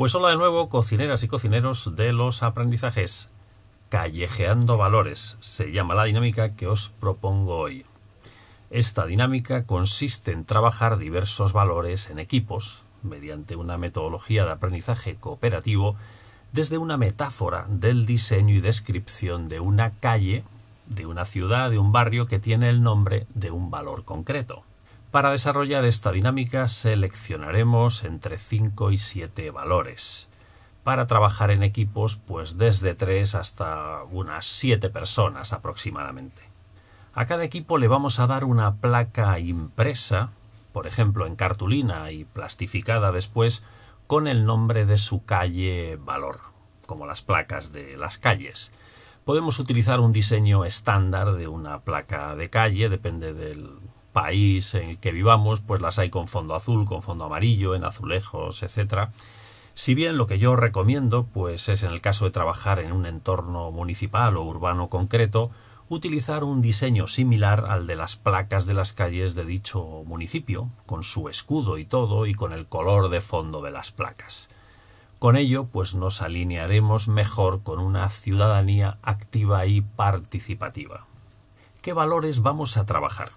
Pues hola de nuevo, cocineras y cocineros de los aprendizajes. Callejeando valores se llama la dinámica que os propongo hoy. Esta dinámica consiste en trabajar diversos valores en equipos, mediante una metodología de aprendizaje cooperativo, desde una metáfora del diseño y descripción de una calle, de una ciudad, de un barrio que tiene el nombre de un valor concreto. Para desarrollar esta dinámica seleccionaremos entre 5 y 7 valores. Para trabajar en equipos, pues desde 3 hasta unas 7 personas aproximadamente. A cada equipo le vamos a dar una placa impresa, por ejemplo en cartulina y plastificada después, con el nombre de su calle valor, como las placas de las calles. Podemos utilizar un diseño estándar de una placa de calle, depende del país en el que vivamos, pues las hay con fondo azul, con fondo amarillo, en azulejos, etc. Si bien lo que yo recomiendo, pues es en el caso de trabajar en un entorno municipal o urbano concreto, utilizar un diseño similar al de las placas de las calles de dicho municipio, con su escudo y todo y con el color de fondo de las placas. Con ello, pues nos alinearemos mejor con una ciudadanía activa y participativa. ¿Qué valores vamos a trabajar?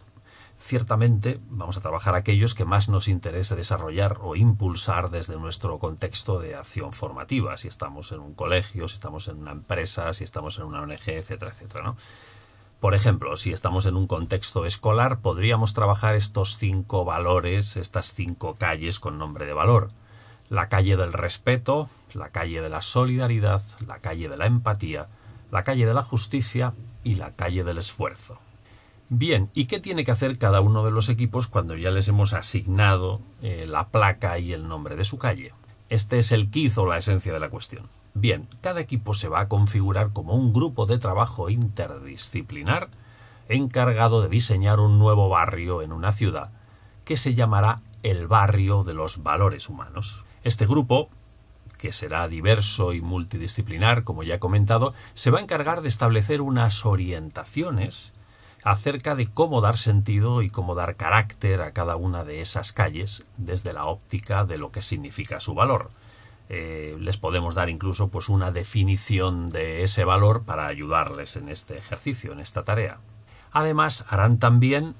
ciertamente vamos a trabajar aquellos que más nos interese desarrollar o impulsar desde nuestro contexto de acción formativa, si estamos en un colegio, si estamos en una empresa, si estamos en una ONG, etcétera, etcétera, Por ejemplo, si estamos en un contexto escolar, podríamos trabajar estos cinco valores, estas cinco calles con nombre de valor. La calle del respeto, la calle de la solidaridad, la calle de la empatía, la calle de la justicia y la calle del esfuerzo. Bien, ¿y qué tiene que hacer cada uno de los equipos cuando ya les hemos asignado eh, la placa y el nombre de su calle? Este es el quiz o la esencia de la cuestión. Bien, cada equipo se va a configurar como un grupo de trabajo interdisciplinar encargado de diseñar un nuevo barrio en una ciudad que se llamará el barrio de los valores humanos. Este grupo, que será diverso y multidisciplinar, como ya he comentado, se va a encargar de establecer unas orientaciones acerca de cómo dar sentido y cómo dar carácter a cada una de esas calles desde la óptica de lo que significa su valor. Eh, les podemos dar incluso pues, una definición de ese valor para ayudarles en este ejercicio, en esta tarea. Además, harán también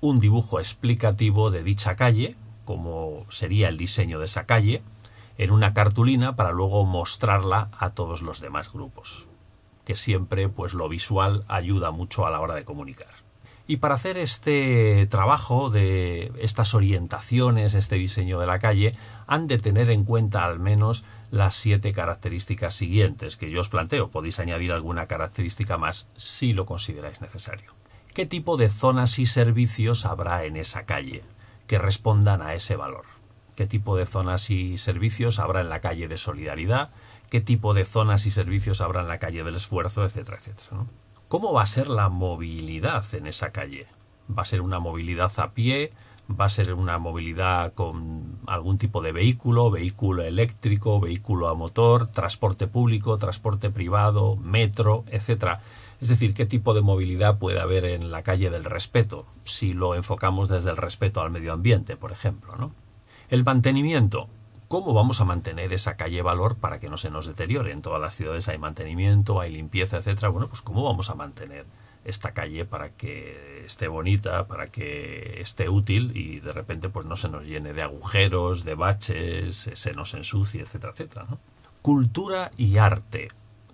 un dibujo explicativo de dicha calle, como sería el diseño de esa calle, en una cartulina para luego mostrarla a todos los demás grupos que siempre pues lo visual ayuda mucho a la hora de comunicar. Y para hacer este trabajo de estas orientaciones, este diseño de la calle, han de tener en cuenta al menos las siete características siguientes que yo os planteo. Podéis añadir alguna característica más si lo consideráis necesario. ¿Qué tipo de zonas y servicios habrá en esa calle que respondan a ese valor? ¿Qué tipo de zonas y servicios habrá en la calle de solidaridad? qué tipo de zonas y servicios habrá en la calle del esfuerzo, etcétera, etcétera. ¿Cómo va a ser la movilidad en esa calle? ¿Va a ser una movilidad a pie? ¿Va a ser una movilidad con algún tipo de vehículo, vehículo eléctrico, vehículo a motor, transporte público, transporte privado, metro, etcétera? Es decir, qué tipo de movilidad puede haber en la calle del respeto, si lo enfocamos desde el respeto al medio ambiente, por ejemplo. ¿no? El mantenimiento. ¿Cómo vamos a mantener esa calle valor para que no se nos deteriore? En todas las ciudades hay mantenimiento, hay limpieza, etcétera. Bueno, pues ¿cómo vamos a mantener esta calle para que esté bonita, para que esté útil y de repente pues no se nos llene de agujeros, de baches, eh, se nos ensucie, etcétera, etcétera? Cultura y arte.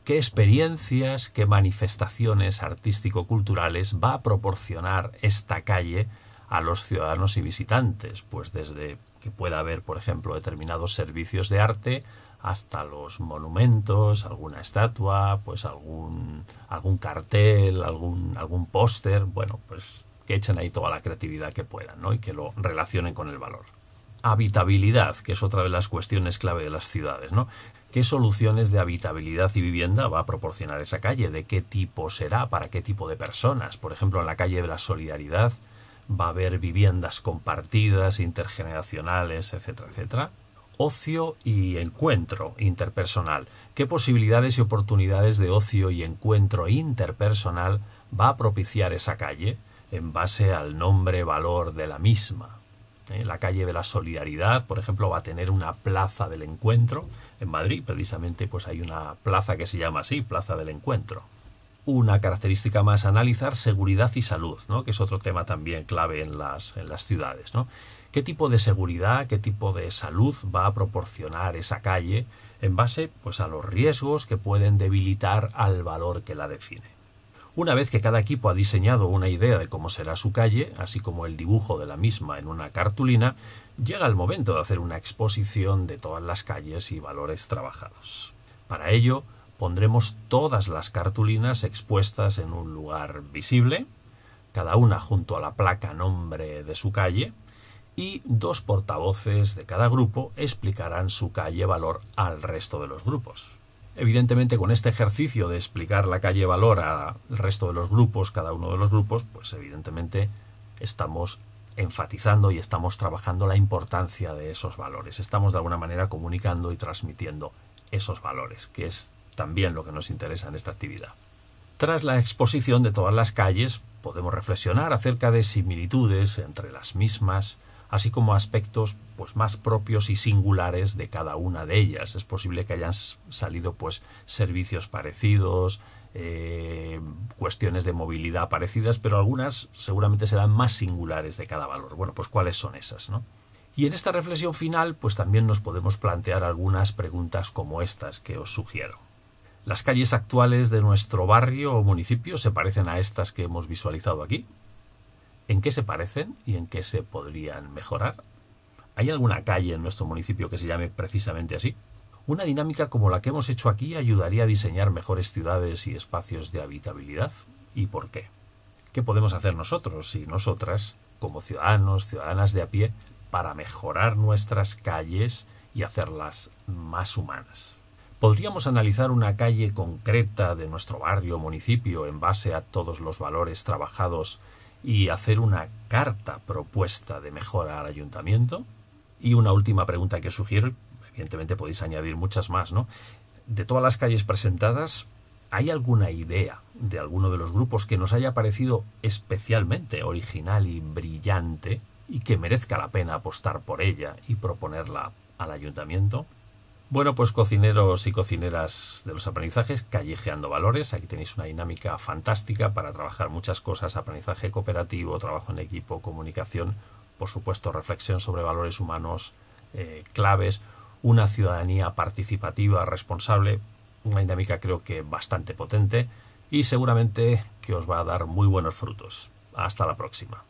¿Qué experiencias, qué manifestaciones artístico-culturales va a proporcionar esta calle a los ciudadanos y visitantes, pues desde que pueda haber, por ejemplo, determinados servicios de arte hasta los monumentos, alguna estatua, pues algún, algún cartel, algún, algún póster, bueno, pues que echen ahí toda la creatividad que puedan ¿no? y que lo relacionen con el valor. Habitabilidad, que es otra de las cuestiones clave de las ciudades, ¿no? ¿Qué soluciones de habitabilidad y vivienda va a proporcionar esa calle? ¿De qué tipo será? ¿Para qué tipo de personas? Por ejemplo, en la calle de la solidaridad, va a haber viviendas compartidas, intergeneracionales, etcétera, etcétera. Ocio y encuentro interpersonal. ¿Qué posibilidades y oportunidades de ocio y encuentro interpersonal va a propiciar esa calle en base al nombre-valor de la misma? ¿Eh? La calle de la solidaridad, por ejemplo, va a tener una plaza del encuentro. En Madrid, precisamente, pues hay una plaza que se llama así, Plaza del Encuentro. Una característica más, analizar seguridad y salud, ¿no? que es otro tema también clave en las, en las ciudades. ¿no? ¿Qué tipo de seguridad, qué tipo de salud va a proporcionar esa calle en base pues, a los riesgos que pueden debilitar al valor que la define? Una vez que cada equipo ha diseñado una idea de cómo será su calle, así como el dibujo de la misma en una cartulina, llega el momento de hacer una exposición de todas las calles y valores trabajados. Para ello, pondremos todas las cartulinas expuestas en un lugar visible, cada una junto a la placa nombre de su calle, y dos portavoces de cada grupo explicarán su calle valor al resto de los grupos. Evidentemente con este ejercicio de explicar la calle valor al resto de los grupos, cada uno de los grupos, pues evidentemente estamos enfatizando y estamos trabajando la importancia de esos valores. Estamos de alguna manera comunicando y transmitiendo esos valores, que es también lo que nos interesa en esta actividad. Tras la exposición de todas las calles, podemos reflexionar acerca de similitudes entre las mismas, así como aspectos pues, más propios y singulares de cada una de ellas. Es posible que hayan salido pues, servicios parecidos, eh, cuestiones de movilidad parecidas, pero algunas seguramente serán más singulares de cada valor. Bueno, pues cuáles son esas, ¿no? Y en esta reflexión final, pues también nos podemos plantear algunas preguntas como estas que os sugiero. Las calles actuales de nuestro barrio o municipio se parecen a estas que hemos visualizado aquí. ¿En qué se parecen y en qué se podrían mejorar? ¿Hay alguna calle en nuestro municipio que se llame precisamente así? Una dinámica como la que hemos hecho aquí ayudaría a diseñar mejores ciudades y espacios de habitabilidad. ¿Y por qué? ¿Qué podemos hacer nosotros y nosotras, como ciudadanos, ciudadanas de a pie, para mejorar nuestras calles y hacerlas más humanas? ¿Podríamos analizar una calle concreta de nuestro barrio o municipio en base a todos los valores trabajados y hacer una carta propuesta de mejora al ayuntamiento? Y una última pregunta que surgir, evidentemente podéis añadir muchas más, ¿no? De todas las calles presentadas, ¿hay alguna idea de alguno de los grupos que nos haya parecido especialmente original y brillante y que merezca la pena apostar por ella y proponerla al ayuntamiento? Bueno, pues cocineros y cocineras de los aprendizajes, callejeando valores. Aquí tenéis una dinámica fantástica para trabajar muchas cosas, aprendizaje cooperativo, trabajo en equipo, comunicación, por supuesto, reflexión sobre valores humanos eh, claves, una ciudadanía participativa, responsable, una dinámica creo que bastante potente y seguramente que os va a dar muy buenos frutos. Hasta la próxima.